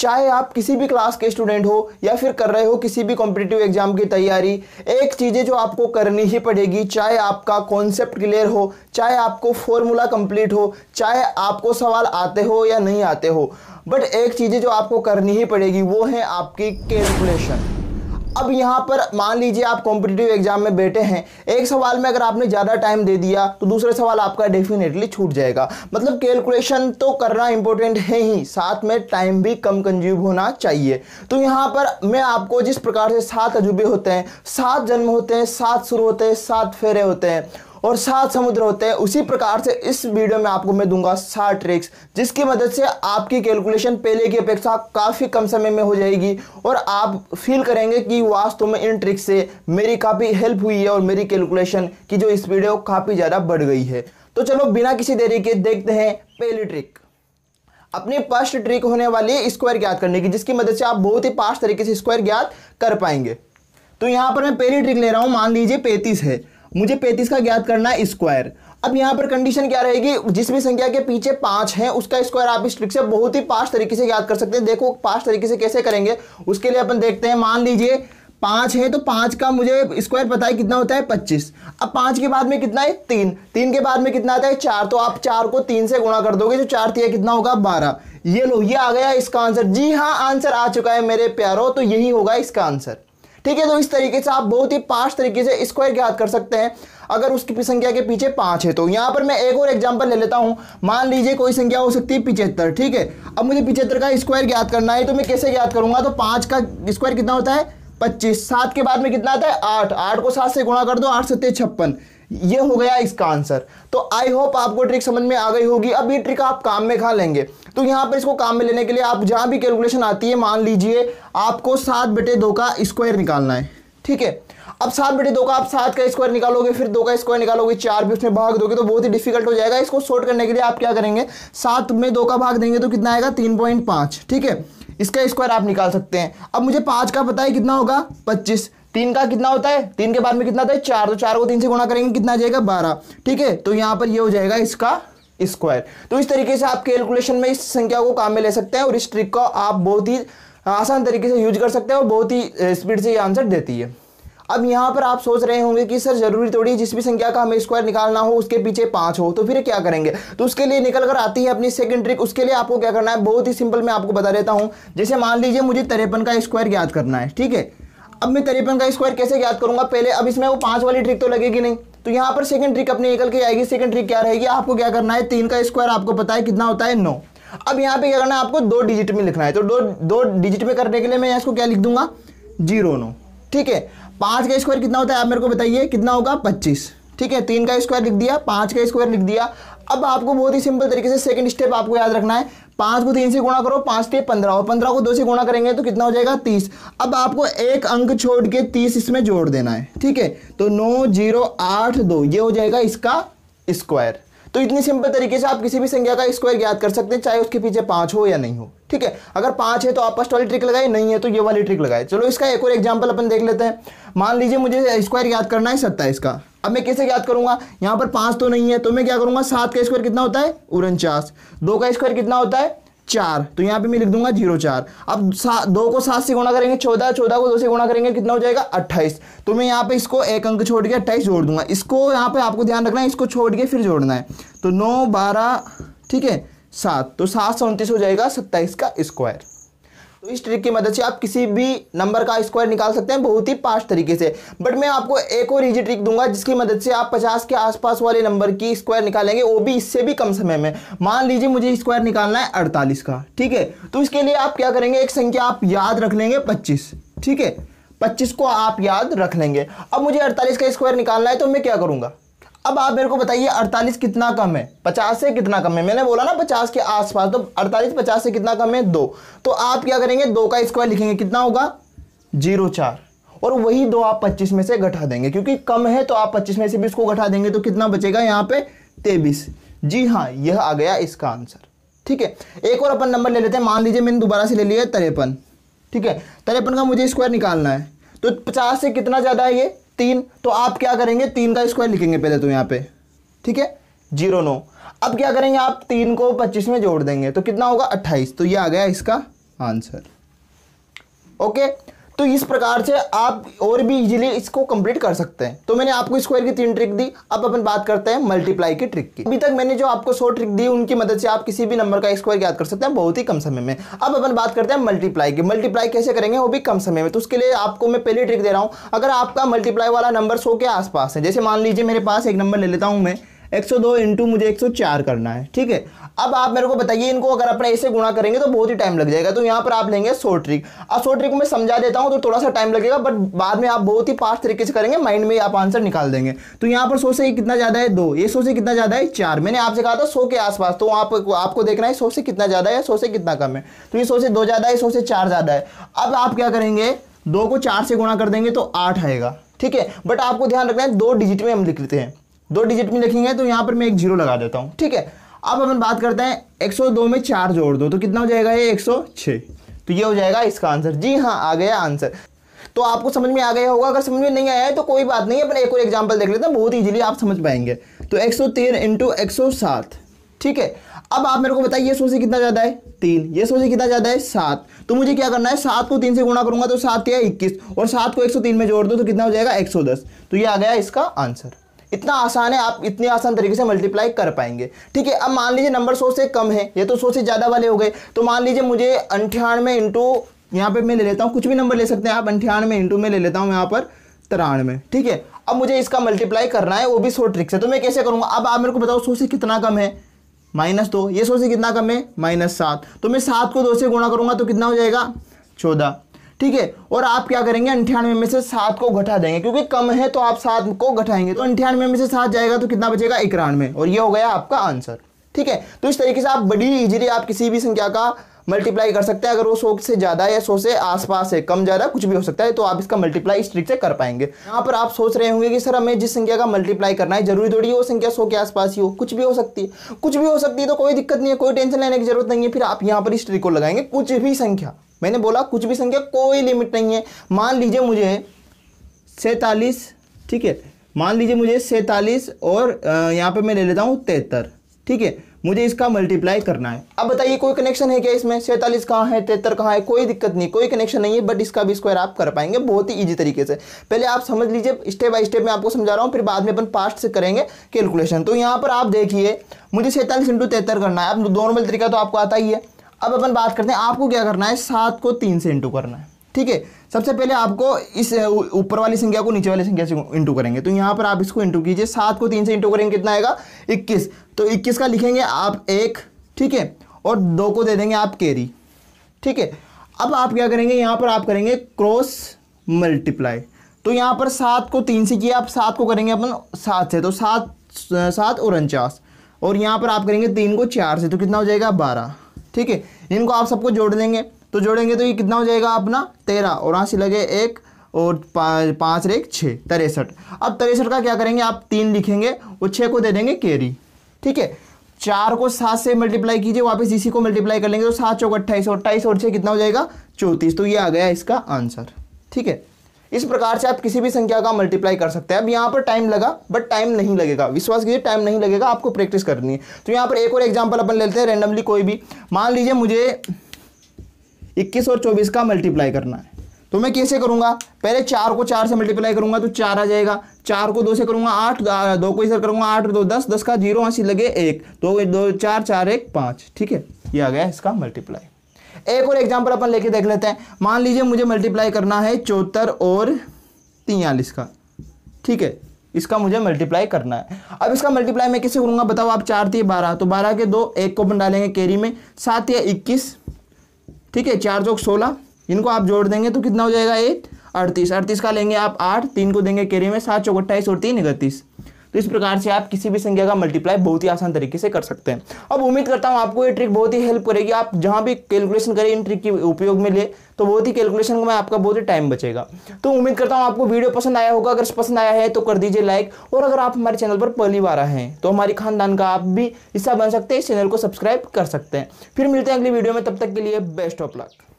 चाहे आप किसी भी क्लास के स्टूडेंट हो या फिर कर रहे हो किसी भी कॉम्पिटेटिव एग्जाम की तैयारी एक चीज़ें जो आपको करनी ही पड़ेगी चाहे आपका कॉन्सेप्ट क्लियर हो चाहे आपको फॉर्मूला कंप्लीट हो चाहे आपको सवाल आते हो या नहीं आते हो बट एक चीज़ें जो आपको करनी ही पड़ेगी वो है आपकी कैलकुलेशन अब यहाँ पर मान लीजिए आप कॉम्पिटेटिव एग्जाम में बैठे हैं एक सवाल में अगर आपने ज़्यादा टाइम दे दिया तो दूसरा सवाल आपका डेफिनेटली छूट जाएगा मतलब कैलकुलेशन तो करना इंपॉर्टेंट है ही साथ में टाइम भी कम कंज्यूम होना चाहिए तो यहाँ पर मैं आपको जिस प्रकार से सात अजूबे होते हैं सात जन्म होते हैं सात शुरू होते हैं सात फेरे होते हैं और सात समुद्र होते हैं उसी प्रकार से इस वीडियो में आपको मैं दूंगा सात ट्रिक्स जिसकी मदद से आपकी कैलकुलेशन पहले की अपेक्षा काफ़ी कम समय में हो जाएगी और आप फील करेंगे कि वास्तव में इन ट्रिक्स से मेरी काफ़ी हेल्प हुई है और मेरी कैलकुलेशन की जो इस वीडियो काफ़ी ज़्यादा बढ़ गई है तो चलो बिना किसी देरी के देखते हैं पहली ट्रिक अपनी फर्स्ट ट्रिक होने वाली है स्क्वायर ज्ञात करने की जिसकी मदद से आप बहुत ही फास्ट तरीके से स्क्वायर ज्ञात कर पाएंगे तो यहाँ पर मैं पहली ट्रिक ले रहा हूँ मान लीजिए पैंतीस है मुझे पैंतीस का ज्ञात करना है स्क्वायर अब यहाँ पर कंडीशन क्या रहेगी जिस भी संख्या के पीछे पांच है उसका स्क्वायर आप इस ट्रिक से बहुत ही पाँच तरीके से याद कर सकते हैं देखो पाँच तरीके से कैसे करेंगे उसके लिए अपन देखते हैं मान लीजिए पांच है तो पांच का मुझे स्क्वायर पता है कितना होता है पच्चीस अब पांच के बाद में कितना है तीन तीन के बाद में कितना आता है चार तो आप चार को तीन से गुणा कर दोगे जो तो चार तीन कितना होगा बारह ये लो ये आ गया इसका आंसर जी हाँ आंसर आ चुका है मेरे प्यारो तो यही होगा इसका आंसर ठीक है तो इस तरीके से आप बहुत ही पांच तरीके से स्क्वायर ज्ञात कर सकते हैं अगर उसकी संख्या के पीछे पांच है तो यहां पर मैं एक और एग्जाम्पल ले लेता हूं मान लीजिए कोई संख्या हो सकती है पिछहत्तर ठीक है अब मुझे पिछहत्तर का स्क्वायर ज्ञात करना है तो मैं कैसे ज्ञात करूंगा तो पांच का स्क्वायर कितना होता है पच्चीस सात के बाद में कितना आता है आठ आठ को सात से गुणा कर दो आठ सत्य छप्पन ये हो गया इसका आंसर तो आई होप आपको ट्रिक समझ में आ गई होगी अब ये ट्रिक आप काम में खा लेंगे तो यहाँ पर इसको काम में लेने के लिए आप जहाँ भी कैलकुलेशन आती है मान लीजिए आपको सात बटे दो का स्क्वायर निकालना है ठीक है अब सात बटे दो का आप सात का स्क्वायर निकालोगे फिर दो का स्क्वायर निकालोगे चार भी उसमें भाग दोगे तो बहुत ही डिफिकल्ट हो जाएगा इसको शॉर्ट करने के लिए आप क्या करेंगे सात में दो का भाग देंगे तो कितना आएगा तीन पॉइंट पांच ठीक है इसका स्क्वायर आप निकाल सकते हैं अब मुझे पाँच का पता है कितना होगा पच्चीस तीन का कितना होता है तीन के बाद में कितना होता है चार तो चार को तीन से गुणा करेंगे कितना आ जाएगा बारह ठीक है तो यहाँ पर ये हो जाएगा इसका स्क्वायर तो इस तरीके से आप कैलकुलेशन में इस संख्या को काम में ले सकते हैं और इस ट्रिक को आप बहुत ही आसान तरीके से यूज कर सकते हैं और बहुत ही स्पीड से ये आंसर देती है अब यहाँ पर आप सोच रहे होंगे कि सर जरूरी थोड़ी जिस भी संख्या का हमें स्क्वायर निकालना हो उसके पीछे पाँच हो तो फिर क्या करेंगे तो उसके लिए निकल कर आती है अपनी सेकंड ट्रिक उसके लिए आपको क्या करना है बहुत ही सिंपल मैं आपको बता देता हूँ जैसे मान लीजिए मुझे तिरपन का स्क्वायर याद करना है ठीक है अब मैं तरीपन का स्क्वायर कैसे याद करूंगा पहले अब इसमें वो पांच वाली ट्रिक तो लगेगी नहीं तो यहाँ पर सेकंड ट्रिक अपनी निकल के आएगी सेकंड ट्रिक क्या रहेगी आपको क्या करना है तीन का स्क्वायर आपको पता है कितना होता है नौ अब यहाँ पे क्या करना है आपको दो डिजिट में लिखना है तो दो दो डिजिट में करने के लिए मैं इसको क्या लिख दूंगा जीरो नो ठीक है पांच का स्क्वायर कितना होता है आप मेरे को बताइए कितना होगा पच्चीस ठीक है तीन का स्क्वायर लिख दिया पांच का स्क्वायर लिख दिया अब आपको बहुत ही सिंपल तरीके से सेकंड स्टेप आपको याद रखना है पांच को तीन से गुणा करो पांच थे पंद्रह और पंद्रह को दो से गुणा करेंगे तो कितना हो जाएगा तीस अब आपको एक अंक छोड़ के तीस इसमें जोड़ देना है ठीक है तो नौ जीरो आठ दो ये हो जाएगा इसका स्क्वायर तो इतनी सिंपल तरीके से आप किसी भी संख्या का स्क्वायर याद कर सकते हैं चाहे उसके पीछे पांच हो या नहीं हो ठीक है अगर पांच है तो आप फर्स्ट वाली ट्रिक लगाए नहीं है तो ये वाली ट्रिक लगाए चलो इसका एक और एग्जाम्पल अपन देख लेते हैं मान लीजिए मुझे स्क्वायर याद करना है सत्ताईस का अब मैं कैसे याद करूंगा यहां पर पांच तो नहीं है तो मैं क्या करूंगा सात का स्क्वायर कितना होता है उनचास दो का स्क्वायर कितना होता है चार तो यहां पे मैं लिख दूंगा जीरो चार अब दो को सात से गुणा करेंगे चौदह चौदह को दो से गुणा करेंगे कितना हो जाएगा अट्ठाईस तो मैं यहाँ पे इसको एक अंक छोड़ के अट्ठाईस जोड़ दूंगा इसको यहाँ पे आपको ध्यान रखना है इसको छोड़ के फिर जोड़ना है तो नौ बारह ठीक है सात तो सात सौ उनतीस हो जाएगा सत्ताईस का स्क्वायर तो इस ट्रिक की मदद से आप किसी भी नंबर का स्क्वायर निकाल सकते हैं बहुत ही पास्ट तरीके से बट मैं आपको एक और इजी ट्रिक दूंगा जिसकी मदद से आप 50 के आसपास वाले नंबर की स्क्वायर निकालेंगे वो भी इससे भी कम समय में मान लीजिए मुझे स्क्वायर निकालना है 48 का ठीक है तो इसके लिए आप क्या करेंगे एक संख्या आप याद रख लेंगे पच्चीस ठीक है पच्चीस को आप याद रख लेंगे अब मुझे अड़तालीस का स्क्वायर निकालना है तो मैं क्या करूँगा अब आप मेरे को बताइए 48 कितना कम है 50 से कितना कम है मैंने बोला ना 50 के आसपास तो 48 50 से कितना कम है दो तो आप क्या करेंगे दो का स्क्वायर लिखेंगे कितना होगा जीरो चार और वही दो आप 25 में से घटा देंगे क्योंकि कम है तो आप 25 में से भी इसको घटा देंगे तो कितना बचेगा यहाँ पे तेबीस जी हाँ यह आ गया इसका आंसर ठीक है एक और अपन नंबर ले लेते हैं मान लीजिए मैंने दोबारा से ले लिया है तरेपन ठीक है तरेपन का मुझे स्क्वायर निकालना है तो पचास से कितना ज़्यादा है ये तीन तो आप क्या करेंगे तीन का स्क्वायर लिखेंगे पहले तो यहाँ पे ठीक है जीरो नो अब क्या करेंगे आप तीन को पच्चीस में जोड़ देंगे तो कितना होगा अट्ठाईस तो ये आ गया इसका आंसर ओके तो इस प्रकार से आप और भी इजीली इसको कंप्लीट कर सकते हैं तो मैंने आपको स्क्वायर की तीन ट्रिक दी अब अपन बात करते हैं मल्टीप्लाई की ट्रिक की अभी तक मैंने जो आपको सौ ट्रिक दी उनकी मदद से आप किसी भी नंबर का स्क्वायर याद कर सकते हैं बहुत ही कम समय में अब अपन बात करते हैं मल्टीप्लाई की मल्टीप्लाई कैसे करेंगे वो भी कम समय में तो उसके लिए आपको मैं पहली ट्रिक दे रहा हूँ अगर आपका मल्टीप्लाई वाला नंबर सौ के आसपास है जैसे मान लीजिए मेरे पास एक नंबर ले लेता हूँ मैं 102 इंटू मुझे 104 करना है ठीक है अब आप मेरे को बताइए इनको अगर अपने ऐसे गुणा करेंगे तो बहुत ही टाइम लग जाएगा तो यहाँ पर आप लेंगे सो ट्रिक अब सो ट्रिक मैं समझा देता हूँ तो थोड़ा सा टाइम लगेगा बट बाद में आप बहुत ही फास्ट तरीके से करेंगे माइंड में आप आंसर निकाल देंगे तो यहाँ पर सो से कितना ज़्यादा है दो ये सो से कितना ज़्यादा है चार मैंने आपसे कहा था सौ के आसपास तो आप, आपको देखना है सौ से कितना ज़्यादा है सौ से कितना कम है तो ये सौ से दो ज़्यादा है सौ से चार ज़्यादा है अब आप क्या करेंगे दो को चार से गुणा कर देंगे तो आठ आएगा ठीक है बट आपको ध्यान रखना है दो डिजिट में हम लिख लेते हैं दो डिजिट में लिखेंगे तो यहाँ पर मैं एक जीरो लगा देता हूँ ठीक है अब अपन बात करते हैं 102 में चार जोड़ दो तो कितना हो जाएगा ये 106 तो ये हो जाएगा इसका आंसर जी हाँ आ गया आंसर तो आपको समझ में आ गया होगा अगर समझ में नहीं आया है तो कोई बात नहीं अपन एक और एग्जाम्पल देख लेते हैं बहुत ईजिली आप समझ पाएंगे तो एक सौ तीन इंटू एक सौ सात ठीक है अब आप मेरे को बताइए ये सोचिए से कितना ज़्यादा है तीन ये सोचिए से कितना ज़्यादा है सात तो मुझे क्या करना है सात को तीन से गुणा करूंगा तो सात या इक्कीस और सात को एक सौ तीन में जोड़ दो तो कितना हो जाएगा एक सौ दस तो ये आ गया इसका आंसर इतना आसान है आप इतने आसान तरीके से मल्टीप्लाई कर पाएंगे ठीक है अब मान लीजिए नंबर सौ से कम है ये तो सौ से ज़्यादा वाले हो गए तो मान लीजिए मुझे अंठानवे इंटू यहाँ पर मैं ले लेता हूँ कुछ भी नंबर ले सकते हैं आप अंठानवे इंटू में ले लेता हूँ यहाँ पर तिरानवे ठीक है अब मुझे इसका मल्टीप्लाई करना है वो भी सौ ट्रिक से तो मैं कैसे करूँगा अब आप मेरे को बताओ सौ से कितना कम है माइनस दो ये सौ से कितना कम है माइनस सात तो मैं सात को दो से गुणा करूँगा तो कितना हो जाएगा चौदह ठीक है और आप क्या करेंगे अंठानवे में से सात को घटा देंगे क्योंकि कम है तो आप सात को घटाएंगे तो अंठानवे में से सात जाएगा तो कितना बचेगा इक्यानवे और ये हो गया आपका आंसर ठीक है तो इस तरीके से आप बड़ी इजीली आप किसी भी संख्या का मल्टीप्लाई कर सकते हैं अगर वो सौ से ज़्यादा या सौ से आसपास है कम ज़्यादा कुछ भी हो सकता है तो आप इसका मल्टीप्लाई इस ट्रिक से कर पाएंगे यहाँ पर आप सोच रहे होंगे कि सर हमें जिस संख्या का मल्टीप्लाई करना है जरूरी थोड़ी वो संख्या सौ के आसपास ही हो कुछ भी हो सकती है कुछ भी हो सकती है तो कोई दिक्कत नहीं है कोई टेंशन लेने की जरूरत नहीं है फिर आप यहाँ पर इस ट्रिक को लगाएंगे कुछ भी संख्या मैंने बोला कुछ भी संख्या कोई लिमिट नहीं है मान लीजिए मुझे सैतालीस ठीक है मान लीजिए मुझे सैतालीस और यहाँ पर मैं ले लेता हूँ तिहत्तर ठीक है मुझे इसका मल्टीप्लाई करना है अब बताइए कोई कनेक्शन है क्या इसमें सैंतालीस कहाँ है तिहत्तर कहाँ है कोई दिक्कत नहीं कोई कनेक्शन नहीं है बट इसका भी स्क्वायर आप कर पाएंगे बहुत ही ईजी तरीके से पहले आप समझ लीजिए स्टेप बाय स्टेप मैं आपको समझा रहा हूँ फिर बाद में अपन पास्ट से करेंगे कैलकुलेशन तो यहाँ पर आप देखिए मुझे सैंतालीस इंटू तिहत्तर करना है अब नॉर्मल तरीका तो आपको आता ही है अब अपन बात करते हैं आपको क्या करना है सात को तीन से इंटू करना है ठीक है सबसे पहले आपको इस ऊपर वाली संख्या को नीचे वाली संख्या से इंटू करेंगे तो यहाँ पर आप इसको इंटू कीजिए सात को तीन से इंटू करेंगे कितना आएगा इक्कीस तो इक्कीस का लिखेंगे आप एक ठीक है और दो को दे देंगे आप कैरी ठीक है अब आप क्या करेंगे यहाँ पर आप करेंगे क्रॉस मल्टीप्लाई तो यहाँ पर सात को तीन से किया आप सात को करेंगे अपन सात से तो सात सात और उनचास और यहाँ पर आप करेंगे तीन को चार से तो कितना हो जाएगा बारह ठीक है इनको आप सबको जोड़ देंगे तो जोड़ेंगे तो ये कितना हो जाएगा अपना तेरह और यहाँ से लगे एक और पाँच पाँच एक छः तिरसठ अब तिरसठ का क्या करेंगे आप तीन लिखेंगे और छः को दे देंगे कैरी ठीक है चार को सात से मल्टीप्लाई कीजिए वापस इसी को मल्टीप्लाई कर लेंगे तो सात चौक अट्ठाईस और अट्ठाईस और छः कितना हो जाएगा चौंतीस तो ये आ गया इसका आंसर ठीक है इस प्रकार से आप किसी भी संख्या का मल्टीप्लाई कर सकते हैं अब यहाँ पर टाइम लगा बट टाइम नहीं लगेगा विश्वास कीजिए टाइम नहीं लगेगा आपको प्रैक्टिस करनी है तो यहाँ पर एक और एग्जाम्पल अपन लेते हैं रेंडमली कोई भी मान लीजिए मुझे इक्कीस और चौबीस का मल्टीप्लाई करना है तो मैं कैसे करूंगा पहले चार को चार से मल्टीप्लाई करूंगा तो चार आ जाएगा चार को दो से करूंगा आठ दो को इधर करूंगा आठ दो दस दस का जीरो हंसी लगे एक दो दो चार चार एक पाँच ठीक है ये आ गया इसका मल्टीप्लाई एक और एग्जाम्पल अपन लेके देख लेते हैं मान लीजिए मुझे मल्टीप्लाई करना है चौहत्तर और तियालीस का ठीक है इसका मुझे मल्टीप्लाई करना है अब इसका मल्टीप्लाई मैं कैसे करूंगा बताओ आप चार थी बारह तो बारह के दो एक को अपन डालेंगे कैरी में सात या इक्कीस ठीक है चार चौक सोलह इनको आप जोड़ देंगे तो कितना हो जाएगा एट अड़तीस अड़तीस का लेंगे आप आठ तीन को देंगे कैरी में सात चौक अट्ठाईस और तीन इकतीस तो इस प्रकार से आप किसी भी संख्या का मल्टीप्लाई बहुत ही आसान तरीके से कर सकते हैं अब उम्मीद करता हूँ आपको ये ट्रिक बहुत ही हेल्प करेगी आप जहाँ भी कैलकुलेशन करें इन ट्रिक के उपयोग में ले तो बहुत ही कैलकुलेशन में आपका बहुत ही टाइम बचेगा तो उम्मीद करता हूँ आपको वीडियो पसंद आया होगा अगर पसंद आया है तो कर दीजिए लाइक और अगर आप हमारे चैनल पर पहली बार आए हैं तो हमारे खानदान का आप भी हिस्सा बन सकते हैं इस चैनल को सब्सक्राइब कर सकते हैं फिर मिलते हैं अगली वीडियो में तब तक के लिए बेस्ट ऑफ लक